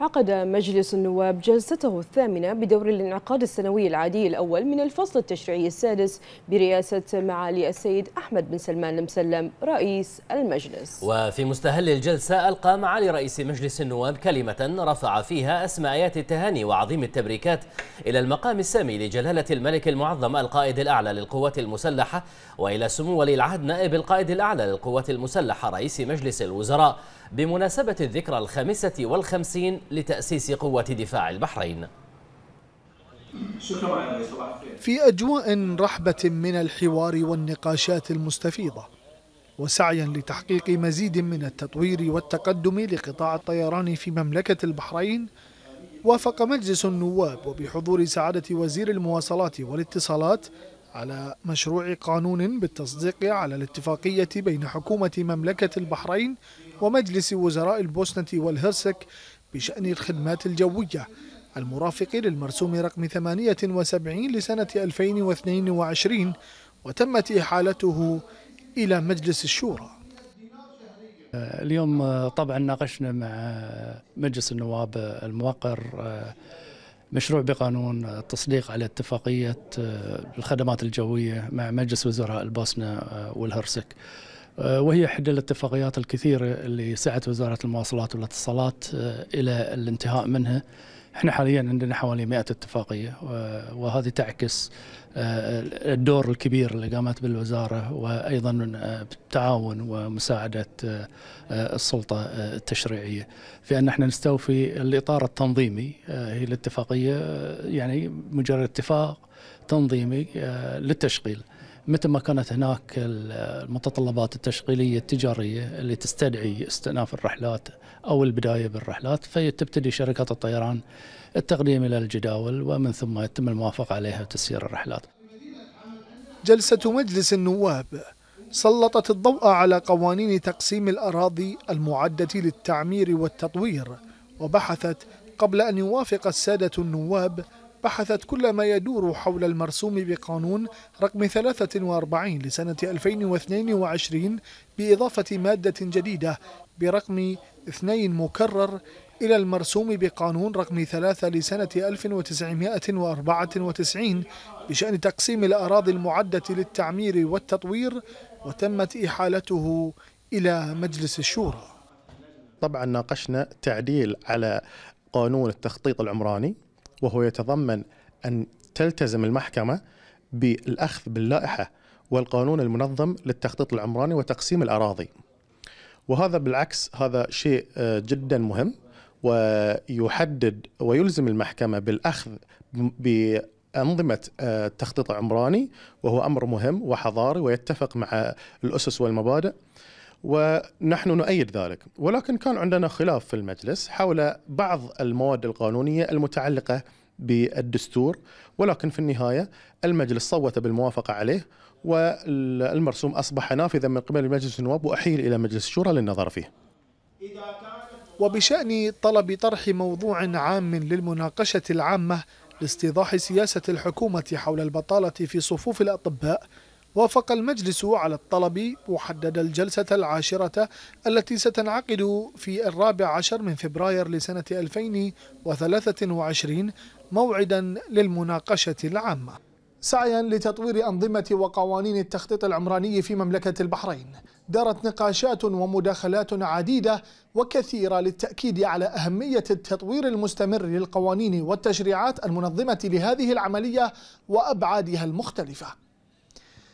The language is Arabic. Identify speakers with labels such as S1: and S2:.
S1: عقد مجلس النواب جلسته الثامنة بدور الانعقاد السنوي العادي
S2: الأول من الفصل التشريعي السادس برئاسة معالي السيد أحمد بن سلمان المسلم رئيس المجلس وفي مستهل الجلسة ألقى معالي رئيس مجلس النواب كلمة رفع فيها أسمى آيات التهاني وعظيم التبريكات إلى المقام السامي لجلالة الملك المعظم القائد الأعلى للقوات المسلحة وإلى سمو ولي العهد نائب القائد الأعلى للقوات المسلحة رئيس مجلس الوزراء بمناسبة الذكرى الخامسة والخمسين لتأسيس قوة دفاع البحرين
S3: في أجواء رحبة من الحوار والنقاشات المستفيضة وسعيا لتحقيق مزيد من التطوير والتقدم لقطاع الطيران في مملكة البحرين وافق مجلس النواب وبحضور سعادة وزير المواصلات والاتصالات على مشروع قانون بالتصديق على الاتفاقية بين حكومة مملكة البحرين ومجلس وزراء البوسنة والهرسك بشأن الخدمات الجوية المرافق للمرسوم رقم 78 لسنة 2022 وتمت إحالته إلى مجلس الشورى
S4: اليوم طبعا ناقشنا مع مجلس النواب الموقر مشروع بقانون التصديق على اتفاقية آه، الخدمات الجوية مع مجلس وزراء البوسنة آه، والهرسك آه، وهي أحد الاتفاقيات الكثيرة اللي سعت وزارة المواصلات والاتصالات إلى الانتهاء منها احنا حاليا عندنا حوالي 100 اتفاقيه وهذه تعكس آه، الدور الكبير اللي قامت بالوزاره وايضا بالتعاون آه، ومساعده آه، السلطه التشريعيه في ان احنا نستوفي الاطار التنظيمي هي الاتفاقيه يعني مجرد اتفاق تنظيمي للتشغيل متى ما كانت هناك المتطلبات التشغيلية التجارية اللي تستدعي استئناف الرحلات أو البداية بالرحلات فتبتدي شركات الطيران التقديم إلى الجداول ومن ثم يتم الموافقة عليها وتسيير الرحلات
S3: جلسة مجلس النواب سلطت الضوء على قوانين تقسيم الأراضي المعدة للتعمير والتطوير وبحثت قبل أن يوافق السادة النواب بحثت كل ما يدور حول المرسوم بقانون رقم 43 لسنة 2022 بإضافة مادة جديدة برقم 2 مكرر إلى المرسوم بقانون رقم 3 لسنة 1994 بشأن تقسيم الأراضي المعدة للتعمير والتطوير وتمت إحالته إلى مجلس الشورى
S1: طبعا ناقشنا تعديل على قانون التخطيط العمراني وهو يتضمن أن تلتزم المحكمة بالأخذ باللائحة والقانون المنظم للتخطيط العمراني وتقسيم الأراضي وهذا بالعكس هذا شيء آه، جدا مهم ويحدد ويلزم المحكمة بالأخذ بأنظمة التخطيط آه، العمراني وهو أمر مهم وحضاري ويتفق مع الأسس والمبادئ ونحن نؤيد ذلك ولكن كان عندنا خلاف في المجلس حول بعض المواد القانونية المتعلقة بالدستور ولكن في النهاية المجلس صوت بالموافقة عليه والمرسوم أصبح نافذا من قبل مجلس النواب وأحيل إلى مجلس الشورى للنظر فيه
S3: وبشأن طلب طرح موضوع عام للمناقشة العامة لاستيضاح سياسة الحكومة حول البطالة في صفوف الأطباء وافق المجلس على الطلب وحدد الجلسة العاشرة التي ستنعقد في الرابع عشر من فبراير لسنة 2023 موعدا للمناقشة العامة سعيا لتطوير أنظمة وقوانين التخطيط العمراني في مملكة البحرين دارت نقاشات ومداخلات عديدة وكثيرة للتأكيد على أهمية التطوير المستمر للقوانين والتشريعات المنظمة لهذه العملية وأبعادها المختلفة